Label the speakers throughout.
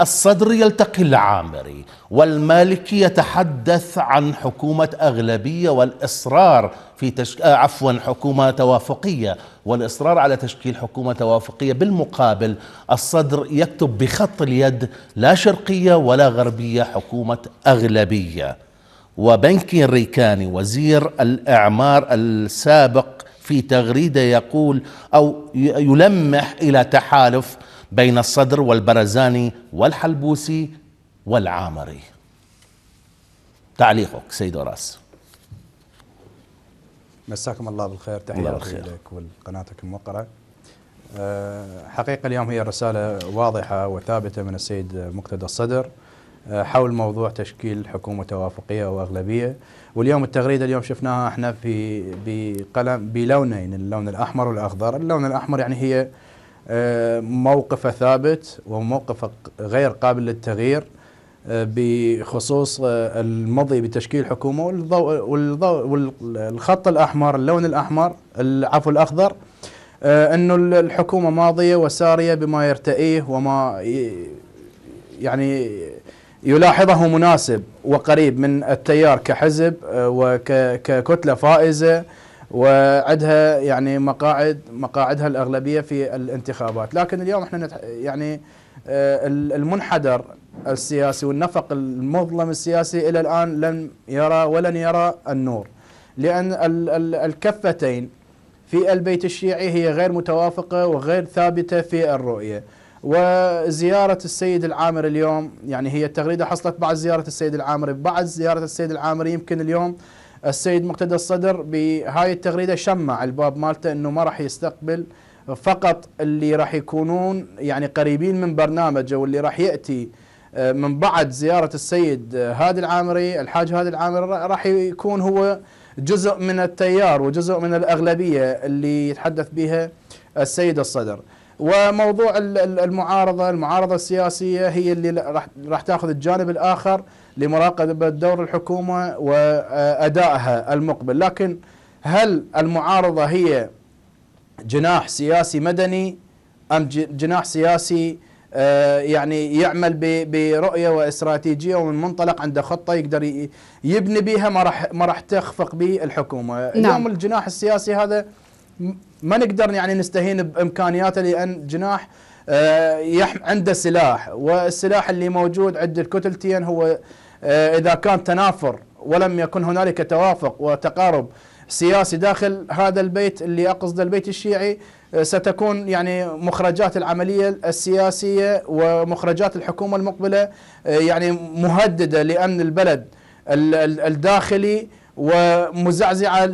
Speaker 1: الصدر يلتقي العامري والمالكي يتحدث عن حكومة أغلبية والإصرار في تشك... آه، عفوا حكومة توافقية والإصرار على تشكيل حكومة توافقية بالمقابل الصدر يكتب بخط اليد لا شرقية ولا غربية حكومة أغلبية وبنكي الريكاني وزير الإعمار السابق في تغريدة يقول أو يلمح إلى تحالف بين الصدر والبرزاني والحلبوسي والعامري تعليقك سيد راس
Speaker 2: مساكم الله بالخير تحياتي لك ولقناتك الموقره آه، حقيقة اليوم هي رسالة واضحة وثابتة من السيد مقتدى الصدر آه، حول موضوع تشكيل حكومة توافقية وأغلبية واليوم التغريدة اليوم شفناها احنا في بقلم بلونين اللون الأحمر والأخضر اللون الأحمر يعني هي آه، موقفه ثابت وموقفه غير قابل للتغيير آه، بخصوص آه، المضي بتشكيل حكومه والضوء والضوء والخط الاحمر اللون الاحمر عفوا الاخضر انه الحكومه ماضيه وساريه بما يرتئيه وما يعني يلاحظه مناسب وقريب من التيار كحزب وككتله فائزه وعدها يعني مقاعد مقاعدها الاغلبيه في الانتخابات، لكن اليوم احنا نتح يعني آه، المنحدر السياسي والنفق المظلم السياسي الى الان لم يرى ولن يرى النور لان الكفتين في البيت الشيعي هي غير متوافقه وغير ثابته في الرؤيه. وزيارة السيد العامر اليوم يعني هي التغريدة حصلت بعد زيارة السيد العامر بعد زيارة السيد العامر يمكن اليوم السيد مقتدى الصدر بهاي التغريده شمع الباب مالته انه ما راح يستقبل فقط اللي راح يكونون يعني قريبين من برنامجه واللي راح ياتي آه، من بعد زياره السيد آه، هادي العامري الحاج هادي العامري راح يكون هو جزء من التيار وجزء من الاغلبيه اللي يتحدث بها السيد الصدر. وموضوع المعارضة المعارضة السياسية هي اللي راح راح تاخذ الجانب الآخر لمراقبة دور الحكومة وأدائها المقبل لكن هل المعارضة هي جناح سياسي مدني أم جناح سياسي آه، يعني يعمل برؤيه واستراتيجيه ومن منطلق عنده خطه يقدر يبني بها ما راح ما راح تخفق به الحكومه، نعم. اليوم الجناح السياسي هذا ما نقدر يعني نستهين بامكانياته لان جناح آه، عنده سلاح والسلاح اللي موجود عند الكتلتين هو آه، اذا كان تنافر ولم يكن هنالك توافق وتقارب سياسي داخل هذا البيت اللي اقصد البيت الشيعي آه، ستكون يعني مخرجات العمليه السياسيه ومخرجات الحكومه المقبله يعني مهدده لامن البلد الداخلي ومزعزعه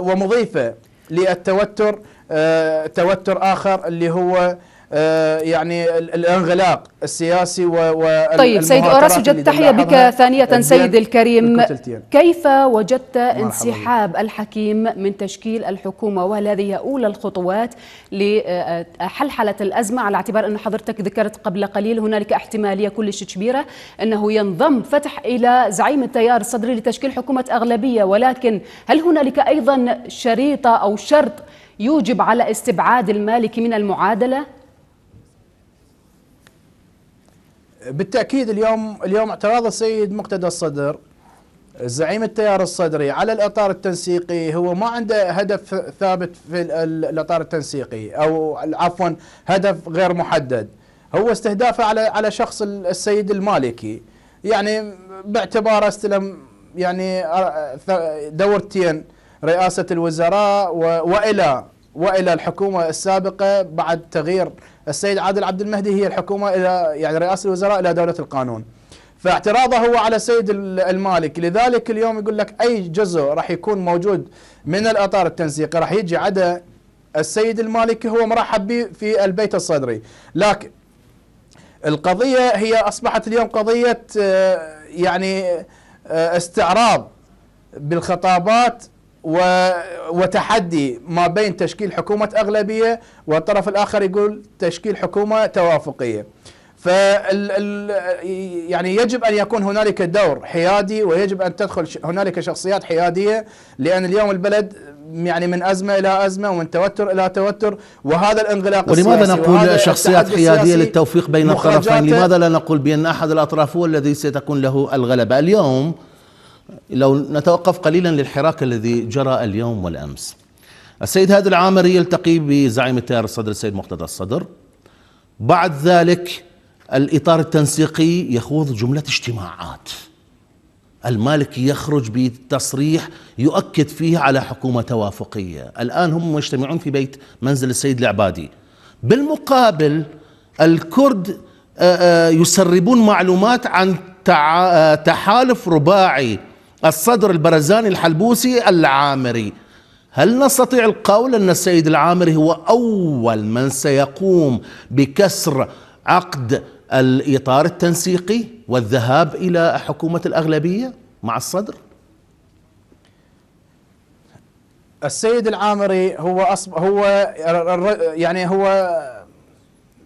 Speaker 2: ومضيفه للتوتر آه، توتر آخر اللي هو آه، يعني الانغلاق السياسي وال طيب سيد أوراس وجدت تحية بك ثانية سيد الكريم
Speaker 3: كيف وجدت انسحاب الحكيم من تشكيل الحكومة وهل هذه أولى الخطوات لحلحلة الأزمة على اعتبار أن حضرتك ذكرت قبل قليل هنالك احتمالية كلش كبيرة أنه ينضم فتح إلى زعيم التيار الصدري لتشكيل حكومة أغلبية ولكن هل هنالك أيضا شريطة أو شرط يوجب على استبعاد المالكي من المعادله
Speaker 2: بالتاكيد اليوم اليوم اعتراض السيد مقتدى الصدر زعيم التيار الصدري على الاطار التنسيقي هو ما عنده هدف ثابت في الاطار التنسيقي او عفوا هدف غير محدد هو استهدافه على على شخص السيد المالكي يعني باعتباره استلم يعني دورتين رئاسه الوزراء والى والى الحكومه السابقه بعد تغيير السيد عادل عبد المهدي هي الحكومة إلى يعني رئاسة الوزراء إلى دولة القانون فاعتراضه هو على السيد المالك لذلك اليوم يقول لك أي جزء راح يكون موجود من الأطار التنسيقي راح يجي عدا السيد المالكي هو مرحب به في البيت الصدري لكن القضية هي أصبحت اليوم قضية آه، يعني آه، استعراض بالخطابات وتحدي ما بين تشكيل حكومة أغلبية والطرف الآخر يقول تشكيل حكومة توافقية فال يعني يجب ان يكون هنالك دور حيادي ويجب ان تدخل هنالك شخصيات حياديه لان اليوم البلد يعني من ازمه الى ازمه ومن توتر الى توتر وهذا الانغلاق ولماذا نقول شخصيات حياديه للتوفيق بين الطرفين؟ لماذا
Speaker 3: لا
Speaker 1: نقول بان احد الاطراف هو الذي ستكون له الغلبه؟ اليوم لو نتوقف قليلا للحراك الذي جرى اليوم والأمس السيد هادي العامري يلتقي بزعيم التيار الصدر السيد مقتدى الصدر بعد ذلك الإطار التنسيقي يخوض جملة اجتماعات المالكي يخرج بتصريح يؤكد فيه على حكومة توافقية الآن هم مجتمعون في بيت منزل السيد العبادي بالمقابل الكرد آه، آه، يسربون معلومات عن آه، تحالف رباعي الصدر البرزاني الحلبوسي العامري هل نستطيع القول أن السيد العامري هو أول من سيقوم بكسر عقد الإطار التنسيقي والذهاب إلى حكومة الأغلبية مع الصدر؟
Speaker 2: السيد العامري هو أصب هو يعني هو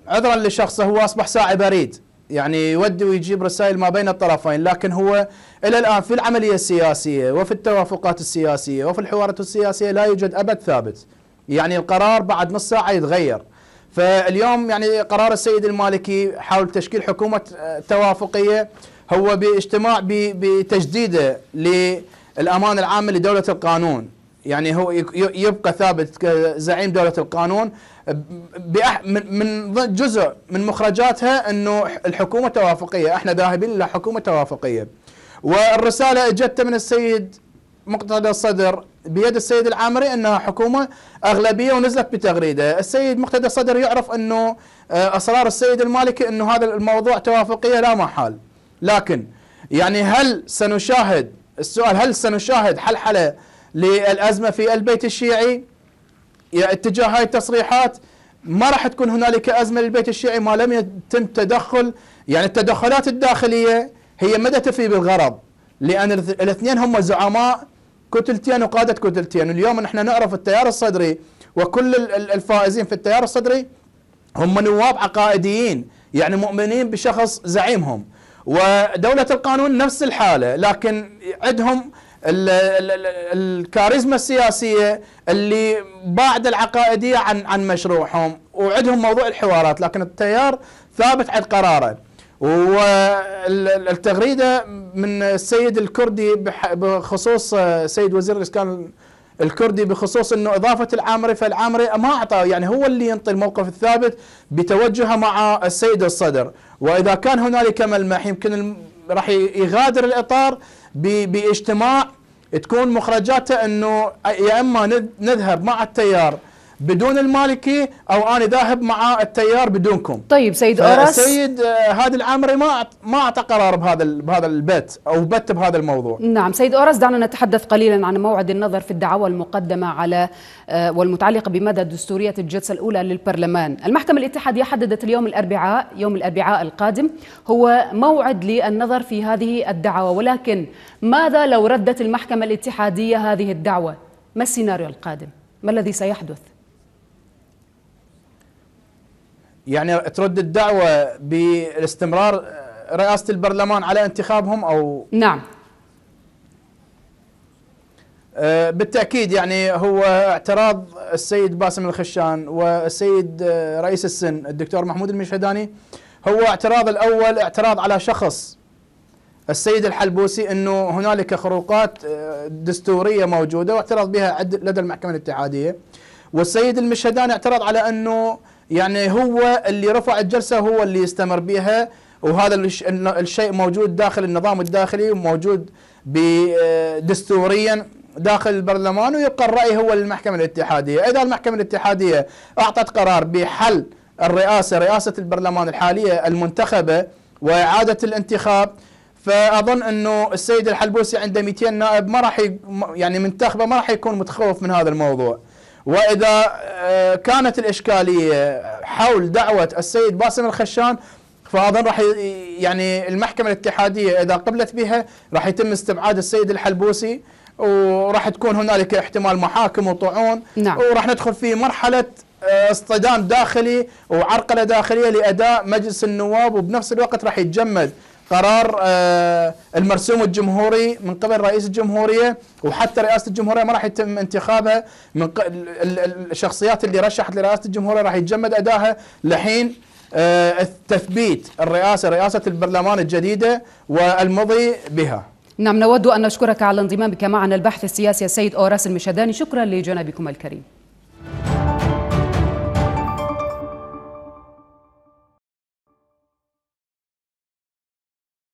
Speaker 2: عذرا لشخصه هو أصبح ساعي بريد يعني يودي ويجيب رسائل ما بين الطرفين لكن هو إلى الآن في العملية السياسية وفي التوافقات السياسية وفي الحوارات السياسية لا يوجد أبد ثابت يعني القرار بعد نص ساعة يتغير فاليوم يعني قرار السيد المالكي حول تشكيل حكومة آه، توافقية هو باجتماع بتجديده للأمان العام لدولة القانون يعني هو يبقى ثابت كزعيم دولة القانون من جزء من مخرجاتها انه الحكومة توافقية احنا ذاهبين الى حكومة توافقية والرسالة اجت من السيد مقتدى الصدر بيد السيد العامري انها حكومه اغلبيه ونزلت بتغريده، السيد مقتدى الصدر يعرف انه آه، أسرار السيد المالكي انه هذا الموضوع توافقيه لا محال، لكن يعني هل سنشاهد السؤال هل سنشاهد حلحله للأزمة في البيت الشيعي اتجاه هاي التصريحات ما راح تكون هنالك أزمة للبيت الشيعي ما لم يتم تدخل يعني التدخلات الداخلية هي مدى تفي بالغرض لأن الاثنين هم زعماء كتلتين وقادة كتلتين اليوم نحن نعرف التيار الصدري وكل الفائزين في التيار الصدري هم نواب عقائديين يعني مؤمنين بشخص زعيمهم ودولة القانون نفس الحالة لكن عندهم الكاريزما السياسيه اللي بعد العقائديه عن عن مشروعهم وعندهم موضوع الحوارات لكن التيار ثابت على قراره والتغريده من السيد الكردي بخصوص السيد آه، وزير الاسكان الكردي بخصوص انه اضافه العامري فالعامري ما اعطى يعني هو اللي ينطي الموقف الثابت بتوجهه مع السيد الصدر واذا كان هنالك ملمح يمكن راح يغادر الاطار باجتماع تكون مخرجاته انه يا اما نذهب مع التيار بدون المالكي او انا ذاهب مع التيار بدونكم
Speaker 3: طيب سيد اورس سيد هادي آه، العامري
Speaker 2: ما ما اعطى قرار بهذا بهذا البت او بت بهذا الموضوع
Speaker 3: نعم سيد اورس دعنا نتحدث قليلا عن موعد النظر في الدعاوى المقدمه على آه، والمتعلقه بمدى دستوريه الجلسه الاولى للبرلمان المحكمه الاتحاديه حددت اليوم الاربعاء يوم الاربعاء القادم هو موعد للنظر في هذه الدعوى ولكن ماذا لو ردت المحكمه الاتحاديه هذه الدعوه ما السيناريو القادم ما الذي سيحدث
Speaker 2: يعني ترد الدعوة باستمرار رئاسة البرلمان على انتخابهم أو نعم آه، بالتأكيد يعني هو اعتراض السيد باسم الخشان والسيد آه، رئيس السن الدكتور محمود المشهداني هو اعتراض الأول اعتراض على شخص السيد الحلبوسي أنه هنالك خروقات آه، دستورية موجودة واعترض بها لدى المحكمة الاتحادية والسيد المشهداني اعترض على أنه يعني هو اللي رفع الجلسة هو اللي يستمر بها وهذا الشيء موجود داخل النظام الداخلي وموجود دستوريا داخل البرلمان ويبقى الرأي هو للمحكمة الاتحادية إذا المحكمة الاتحادية أعطت قرار بحل الرئاسة رئاسة البرلمان الحالية المنتخبة وإعادة الانتخاب فاظن انه السيد الحلبوسي عنده 200 نائب ما راح يعني منتخبه ما راح يكون متخوف من هذا الموضوع. وإذا آه، كانت الإشكالية حول دعوة السيد باسم الخشان فاظن راح يعني المحكمه الاتحاديه اذا قبلت بها راح يتم استبعاد السيد الحلبوسي وراح تكون هنالك احتمال محاكم وطعون نعم. وراح ندخل في مرحله آه، اصطدام داخلي وعرقله داخليه لاداء مجلس النواب وبنفس الوقت راح يتجمد قرار آه، المرسوم الجمهوري من قبل رئيس الجمهورية وحتى رئاسة الجمهورية ما راح يتم انتخابها من الشخصيات اللي رشحت لرئاسة الجمهورية راح يتجمد أداها لحين آه، تثبيت الرئاسة رئاسة البرلمان الجديدة والمضي بها
Speaker 3: نعم نود أن نشكرك على انضمامك معنا البحث السياسي السيد أوراس المشداني شكرا لجنابكم الكريم